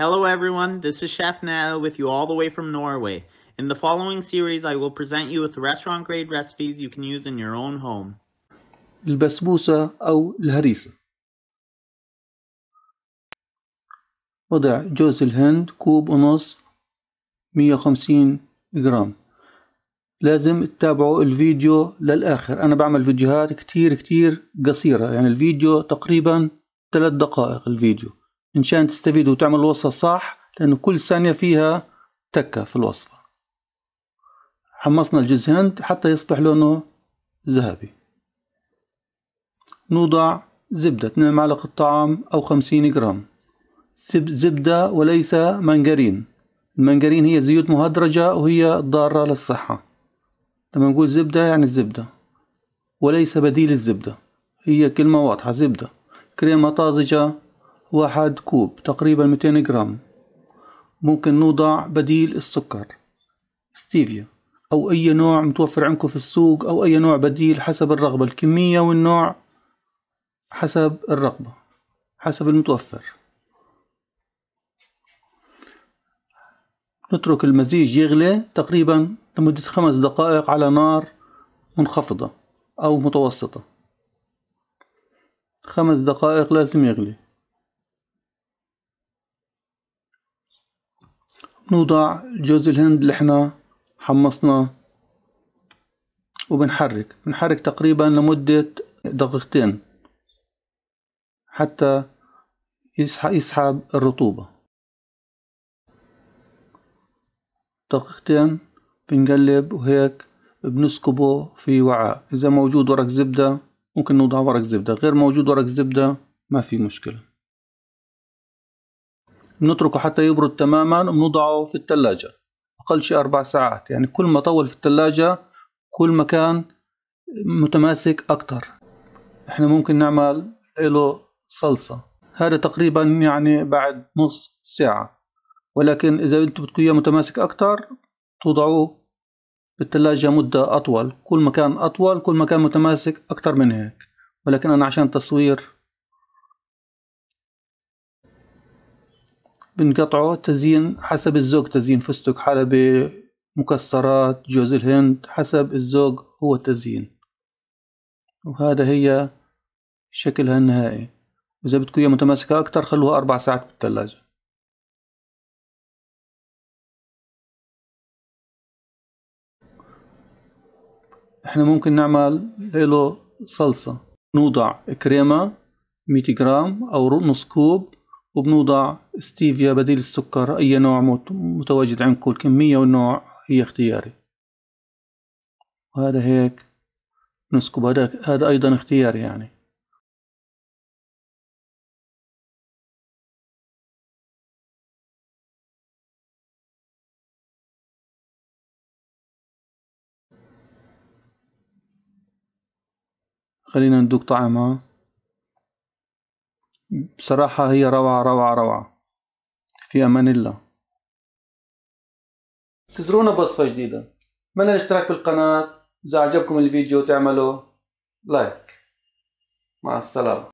Hello everyone, this is Chef Nell with you all the way from Norway. In the following series I will present you with restaurant grade recipes you can use in your own home. البسبوسة أو الهريسة وضع جوز الهند كوب ونص 150 جرام لازم تتابعوا الفيديو للآخر أنا بعمل فيديوهات كتير كتير قصيرة يعني الفيديو تقريبا 3 دقائق الفيديو شان تستفيد وتعمل الوصفة صح لان كل ثانية فيها تكة في الوصفة حمصنا الجوز هند حتى يصبح لونه ذهبي نوضع زبدة 2 معلقة طعام أو 50 جرام زبدة وليس منجرين المنجرين هي زيوت مهدرجة وهي ضارة للصحة لما نقول زبدة يعني الزبدة وليس بديل الزبدة هي كلمة واضحة زبدة كريمة طازجة واحد كوب تقريبا 200 جرام ممكن نوضع بديل السكر ستيفيا أو أي نوع متوفر عندكم في السوق أو أي نوع بديل حسب الرغبة الكمية والنوع حسب الرغبة حسب المتوفر نترك المزيج يغلي تقريبا لمدة خمس دقائق على نار منخفضة أو متوسطة خمس دقائق لازم يغلي نوضع جوز الهند اللي احنا حمصناه وبنحرك بنحرك تقريبا لمدة دقيقتين حتى يسحب الرطوبة دقيقتين بنقلب وهيك بنسكبه في وعاء إذا موجود ورق زبدة ممكن نوضع ورق زبدة غير موجود ورق زبدة ما في مشكلة بنتركه حتى يبرد تماما وبنوضعه في الثلاجة أقل شيء أربع ساعات يعني كل ما طول في الثلاجة كل ما كان متماسك أكتر إحنا ممكن نعمل له صلصة هذا تقريبا يعني بعد نص ساعة ولكن إذا أنتم بدكم إياه متماسك أكتر توضعوه في الثلاجة مدة أطول كل ما كان أطول كل ما كان متماسك أكتر من هيك ولكن أنا عشان تصوير بنقطعه تزيين حسب الزوج تزيين فستق حلبة مكسرات جوز الهند حسب الزوج هو التزيين وهذا هي شكلها النهائي إذا بدكم إياها متماسكة أكتر خلوها أربع ساعات بالثلاجة احنا ممكن نعمل له صلصة نوضع كريمة 100 جرام أو نص كوب وبنوضع ستيفيا بديل السكر أي نوع متواجد عندكم الكمية والنوع هي اختياري وهذا هيك نسكب هذا أيضا اختياري يعني خلينا ندوق طعمها بصراحة هي روعة روعة روعة في أمان الله تزرونا بصفة جديدة من الاشتراك بالقناة إذا عجبكم الفيديو تعملوا لايك مع السلامة